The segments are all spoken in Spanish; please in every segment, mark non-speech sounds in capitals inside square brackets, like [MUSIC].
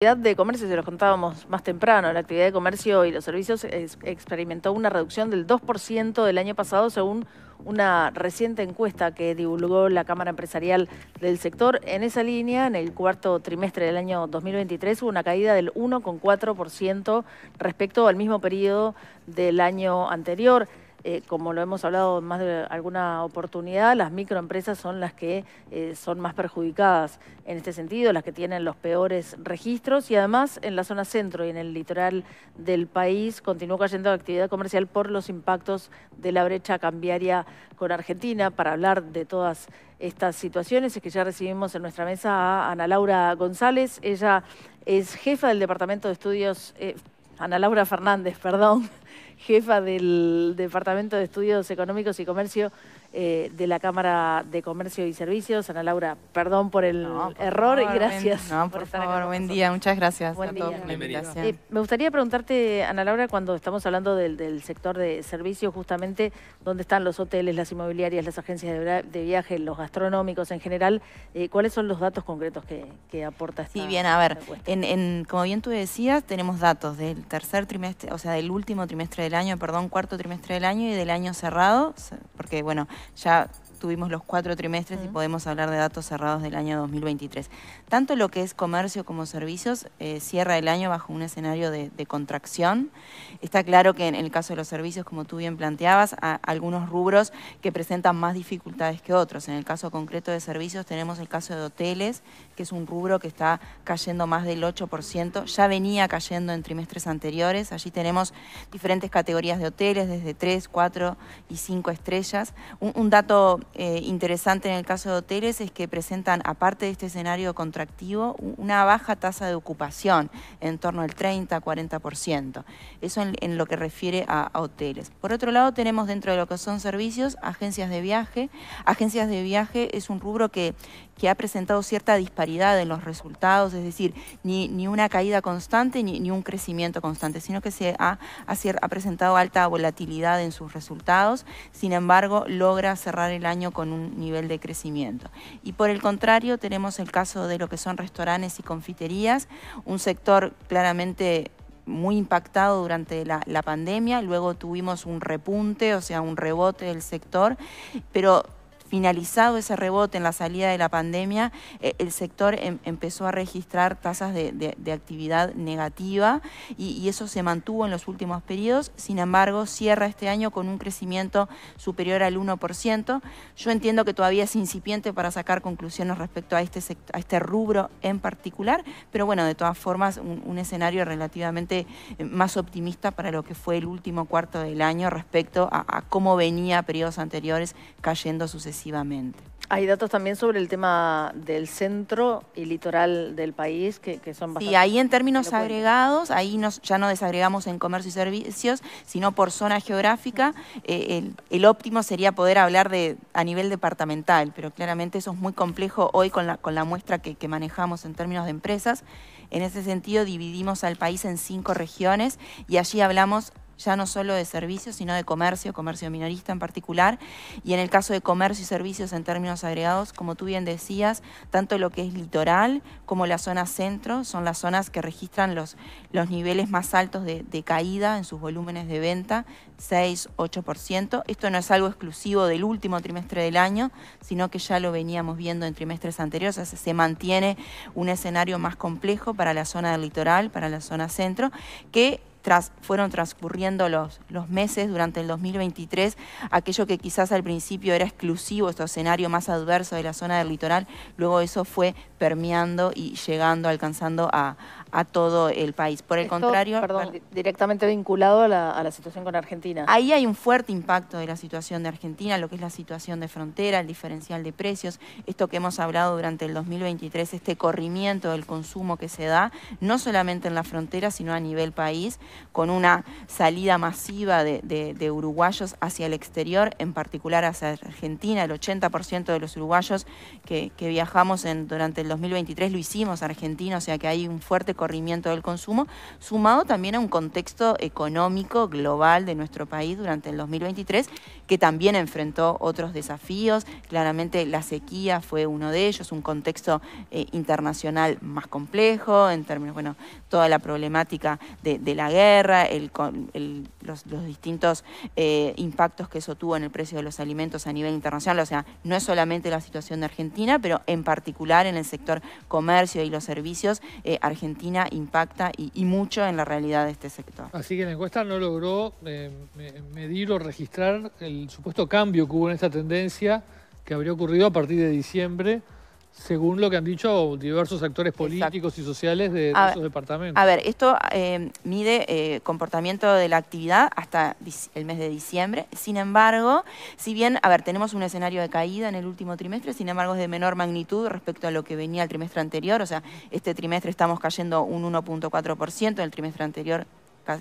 La actividad de comercio, se los contábamos más temprano, la actividad de comercio y los servicios experimentó una reducción del 2% del año pasado según una reciente encuesta que divulgó la Cámara Empresarial del sector. En esa línea, en el cuarto trimestre del año 2023 hubo una caída del 1,4% respecto al mismo periodo del año anterior. Eh, como lo hemos hablado más de alguna oportunidad, las microempresas son las que eh, son más perjudicadas en este sentido, las que tienen los peores registros y además en la zona centro y en el litoral del país continúa cayendo actividad comercial por los impactos de la brecha cambiaria con Argentina. Para hablar de todas estas situaciones es que ya recibimos en nuestra mesa a Ana Laura González, ella es jefa del Departamento de Estudios eh, Ana Laura Fernández, perdón, [LAUGHS] jefa del Departamento de Estudios Económicos y Comercio eh, de la Cámara de Comercio y Servicios. Ana Laura, perdón por el error y gracias. no, por, favor, buen día, muchas gracias a todos eh, me gustaría preguntarte, Ana Laura, cuando estamos hablando del, sector de servicios, justamente dónde están los hoteles, las inmobiliarias, las agencias de, viaje, los gastronómicos en general, eh, ¿cuáles son los datos concretos que, que aporta esta Sí, bien, a ver, como bien tú decías, tenemos datos del tercer trimestre, o sea, del último trimestre del año, perdón, cuarto trimestre del año y del año cerrado, que bueno, ya tuvimos los cuatro trimestres y podemos hablar de datos cerrados del año 2023. Tanto lo que es comercio como servicios eh, cierra el año bajo un escenario de, contracción. Está claro que en el caso de los servicios, como tú bien planteabas, algunos rubros que presentan más dificultades que otros. En el caso concreto de servicios tenemos el caso de hoteles, que es un rubro que está cayendo más del 8%, ya venía cayendo en trimestres anteriores. Allí tenemos diferentes categorías de hoteles, desde 3, 4 y 5 estrellas. un dato eh, interesante en el caso de hoteles es que presentan, aparte de este escenario contractivo, una baja tasa de ocupación, en torno al 30-40%. Eso en, lo que refiere a, hoteles. Por otro lado, tenemos dentro de lo que son servicios, agencias de viaje. Agencias de viaje es un rubro que, que ha presentado cierta disparidad en los resultados, es decir, ni, una caída constante ni, un crecimiento constante, sino que se ha, ha, ha presentado alta volatilidad en sus resultados. Sin embargo, logra cerrar el año con un nivel de crecimiento. Y por el contrario, tenemos el caso de lo que son restaurantes y confiterías, un sector claramente muy impactado durante la, la, pandemia, luego tuvimos un repunte, o sea, un rebote del sector, pero finalizado ese rebote en la salida de la pandemia, eh, el sector em, empezó a registrar tasas de, actividad negativa y, eso se mantuvo en los últimos periodos. Sin embargo, cierra este año con un crecimiento superior al 1%. Yo entiendo que todavía es incipiente para sacar conclusiones respecto a este, este rubro en particular, pero bueno, de todas formas, un, escenario relativamente eh, más optimista para lo que fue el último cuarto del año respecto a, a cómo venía periodos anteriores cayendo sucesivamente. Hay datos también sobre el tema del centro y litoral del país que, son bastante... Sí, ahí en términos agregados, ahí ya no desagregamos en comercio y servicios, sino por zona geográfica. Eh, el, óptimo sería poder hablar de a nivel departamental, pero claramente eso es muy complejo hoy con la, muestra que manejamos en términos de empresas. En ese sentido, dividimos al país en cinco regiones y allí hablamos ya no solo de servicios, sino de comercio, comercio minorista en particular, y en el caso de comercio y servicios en términos agregados, como tú bien decías, tanto lo que es litoral como la zona centro son las zonas que registran los, los niveles más altos de, caída en sus volúmenes de venta, 6-8%. Esto no es algo exclusivo del último trimestre del año, sino que ya lo veníamos viendo en trimestres anteriores, se mantiene un escenario más complejo para la zona del litoral, para la zona centro, que fueron transcurriendo los, los meses durante el 2023, aquello que quizás al principio era exclusivo, este escenario más adverso de la zona del litoral, luego eso fue permeando y llegando, alcanzando a, a todo el país. Por el contrario... Perdón, directamente vinculado a la, situación con Argentina. Ahí hay un fuerte impacto de la situación de Argentina, lo que es la situación de frontera, el diferencial de precios, esto que hemos hablado durante el 2023, este corrimiento del consumo que se da, no solamente en la frontera, sino a nivel país, con una salida masiva de, uruguayos hacia el exterior, en particular hacia Argentina. El 80% de los uruguayos que, viajamos durante el 2023 lo hicimos a Argentina, o sea que hay un fuerte corrimiento del consumo, sumado también a un contexto económico global de nuestro país durante el 2023, que también enfrentó otros desafíos. Claramente la sequía fue uno de ellos, un contexto eh, internacional más complejo, en términos, bueno, toda la problemática de, la guerra, el los, distintos eh, impactos que eso tuvo en el precio de los alimentos a nivel internacional. O sea, no es solamente la situación de Argentina, pero en particular en el sector comercio y los servicios, eh, Argentina impacta y, mucho en la realidad de este sector. Así que la encuesta no logró eh, medir o registrar el supuesto cambio que hubo en esta tendencia que habría ocurrido a partir de diciembre según lo que han dicho diversos actores políticos y sociales de, esos departamentos. A ver, esto eh, mide eh, comportamiento de la actividad hasta el mes de diciembre. Sin embargo, si bien, a ver, tenemos un escenario de caída en el último trimestre, sin embargo es de menor magnitud respecto a lo que venía el trimestre anterior. O sea, este trimestre estamos cayendo un 1.4%, el trimestre anterior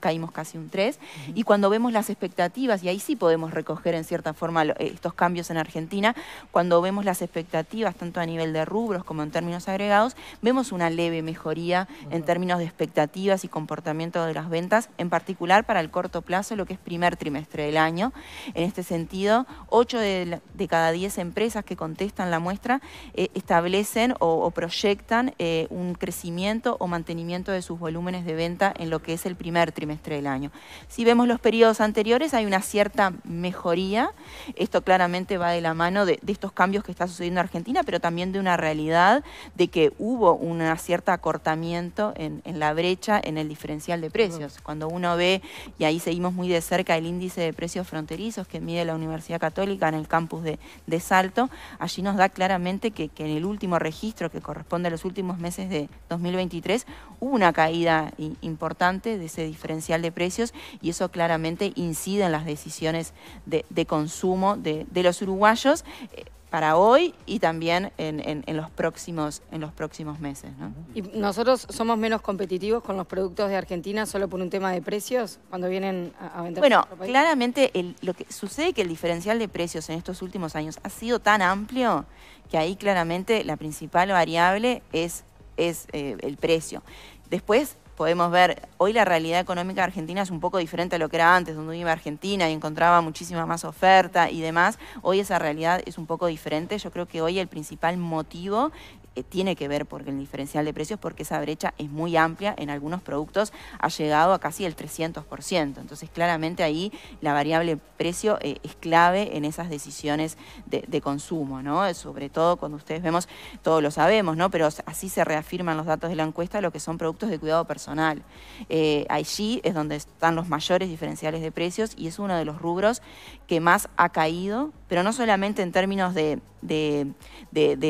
caímos casi un 3. Y cuando vemos las expectativas, y ahí sí podemos recoger en cierta forma eh, estos cambios en Argentina, cuando vemos las expectativas tanto a nivel de rubros como en términos agregados, vemos una leve mejoría en términos de expectativas y comportamiento de las ventas, en particular para el corto plazo, lo que es primer trimestre del año. En este sentido, 8 de, cada 10 empresas que contestan la muestra eh, establecen o, proyectan eh, un crecimiento o mantenimiento de sus volúmenes de venta en lo que es el primer trimestre del año. Si vemos los periodos anteriores, hay una cierta mejoría. Esto claramente va de la mano de, estos cambios que está sucediendo en Argentina, pero también de una realidad de que hubo un cierto acortamiento en, la brecha, en el diferencial de precios. Cuando uno ve, y ahí seguimos muy de cerca el índice de precios fronterizos que mide la Universidad Católica en el campus de, Salto, allí nos da claramente que, que en el último registro que corresponde a los últimos meses de 2023 hubo una caída importante de ese diferencial diferencial de precios y eso claramente incide en las decisiones de, consumo de, los uruguayos eh, para hoy y también en, los, próximos, en los próximos meses. ¿Y nosotros somos menos competitivos con los productos de Argentina solo por un tema de precios cuando vienen a, vender? Bueno, claramente lo que sucede que el diferencial de precios en estos últimos años ha sido tan amplio que ahí claramente la principal variable es, es eh, el precio. Después podemos ver, hoy la realidad económica Argentina es un poco diferente a lo que era antes, donde iba Argentina y encontraba muchísima más oferta y demás. Hoy esa realidad es un poco diferente. Yo creo que hoy el principal motivo eh, tiene que ver porque el diferencial de precios, porque esa brecha es muy amplia, en algunos productos ha llegado a casi el 300%. Entonces, claramente ahí la variable precio eh, es clave en esas decisiones de, consumo, ¿no? Sobre todo cuando ustedes vemos, todos lo sabemos, ¿no? Pero así se reafirman los datos de la encuesta, lo que son productos de cuidado personal. Eh, allí es donde están los mayores diferenciales de precios y es uno de los rubros que más ha caído pero no solamente en términos de,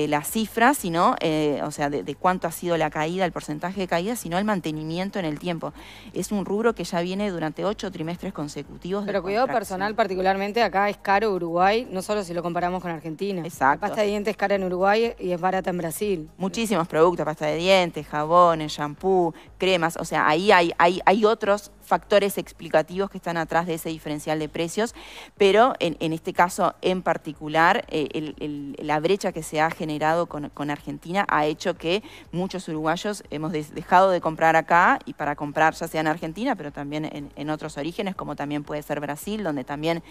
las cifras, sino, eh, o sea, de, cuánto ha sido la caída, el porcentaje de caída, sino el mantenimiento en el tiempo. Es un rubro que ya viene durante ocho trimestres consecutivos. Pero cuidado personal, particularmente acá es caro Uruguay, no solo si lo comparamos con Argentina. Exacto. pasta de dientes es cara en Uruguay y es barata en Brasil. Muchísimos productos, pasta de dientes, jabones, shampoo, cremas, o sea, ahí hay, hay, hay otros factores explicativos que están atrás de ese diferencial de precios, pero en, este caso en particular, eh, la brecha que se ha generado con, Argentina ha hecho que muchos uruguayos hemos dejado de comprar acá y para comprar ya sea en Argentina, pero también en, otros orígenes, como también puede ser Brasil, donde también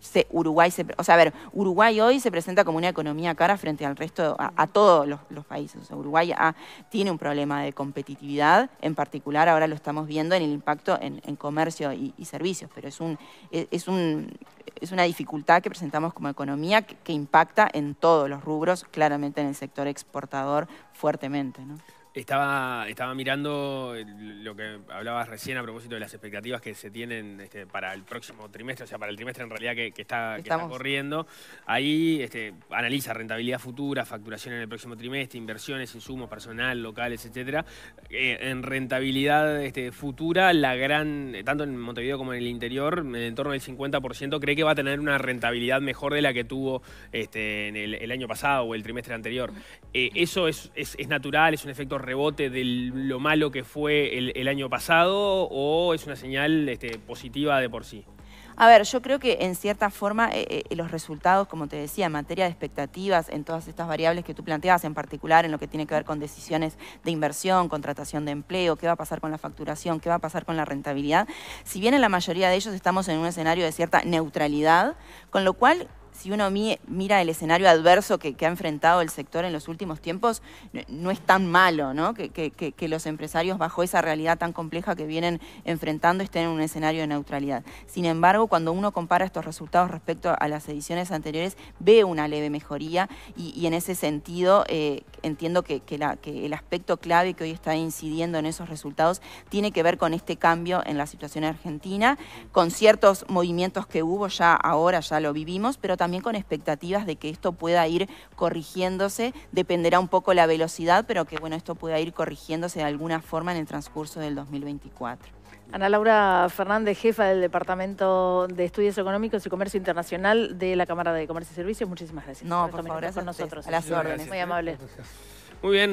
se, Uruguay se... O sea, ver, Uruguay hoy se presenta como una economía cara frente al resto, a, todos los, países. Uruguay ah, tiene un problema de competitividad, en particular ahora lo estamos viendo en el impacto en, en comercio y, servicios, pero es, un, e, es, es una dificultad que presentamos como economía que, impacta en todos los rubros, claramente en el sector exportador fuertemente. Estaba, estaba mirando lo que hablabas recién a propósito de las expectativas que se tienen este, para el próximo trimestre, o sea, para el trimestre en realidad que, está, corriendo. Ahí este, analiza rentabilidad futura, facturación en el próximo trimestre, inversiones, insumos, personal, locales, etc. Eh, en rentabilidad este, futura, la gran, tanto en Montevideo como en el interior, en torno del 50%, cree que va a tener una rentabilidad mejor de la que tuvo en el, año pasado o el trimestre anterior. Eh, ¿Eso es, es, es natural, es un efecto rebote de lo malo que fue el, año pasado o es una señal este, positiva de por sí? A ver, yo creo que en cierta forma eh, eh, los resultados, como te decía, en materia de expectativas, en todas estas variables que tú planteabas, en particular en lo que tiene que ver con decisiones de inversión, contratación de empleo, qué va a pasar con la facturación, qué va a pasar con la rentabilidad, si bien en la mayoría de ellos estamos en un escenario de cierta neutralidad, con lo cual si uno mira el escenario adverso que, ha enfrentado el sector en los últimos tiempos, no, es tan malo Que, los empresarios bajo esa realidad tan compleja que vienen enfrentando estén en un escenario de neutralidad. Sin embargo, cuando uno compara estos resultados respecto a las ediciones anteriores, ve una leve mejoría y, en ese sentido eh, entiendo que, el aspecto clave que hoy está incidiendo en esos resultados tiene que ver con este cambio en la situación argentina, con ciertos movimientos que hubo ya ahora, ya lo vivimos, pero también con expectativas de que esto pueda ir corrigiéndose, dependerá un poco la velocidad, pero que bueno, esto pueda ir corrigiéndose de alguna forma en el transcurso del 2024. Ana Laura Fernández, jefa del Departamento de Estudios Económicos y Comercio Internacional de la Cámara de Comercio y Servicios. Muchísimas gracias. No, por, favor, con nosotros. A las órdenes. Muy amable. Muy bien.